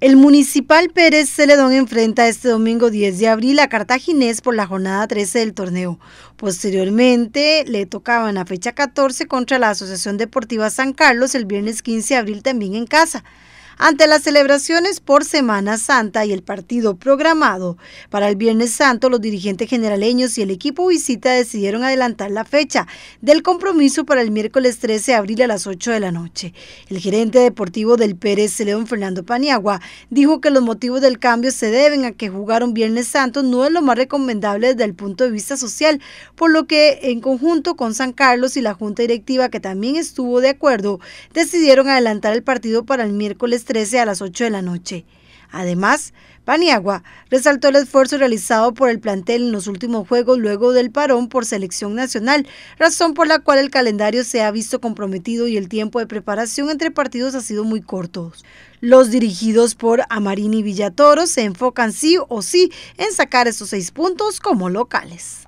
El municipal Pérez Celedón enfrenta este domingo 10 de abril a Cartaginés por la jornada 13 del torneo. Posteriormente le tocaban la fecha 14 contra la Asociación Deportiva San Carlos el viernes 15 de abril también en casa. Ante las celebraciones por Semana Santa y el partido programado para el Viernes Santo, los dirigentes generaleños y el equipo visita decidieron adelantar la fecha del compromiso para el miércoles 13 de abril a las 8 de la noche. El gerente deportivo del Pérez, León Fernando Paniagua, dijo que los motivos del cambio se deben a que jugar un Viernes Santo no es lo más recomendable desde el punto de vista social, por lo que en conjunto con San Carlos y la Junta Directiva, que también estuvo de acuerdo, decidieron adelantar el partido para el miércoles 13 a las 8 de la noche. Además, Paniagua resaltó el esfuerzo realizado por el plantel en los últimos juegos luego del parón por selección nacional, razón por la cual el calendario se ha visto comprometido y el tiempo de preparación entre partidos ha sido muy corto. Los dirigidos por Amarini Villatoro se enfocan sí o sí en sacar esos seis puntos como locales.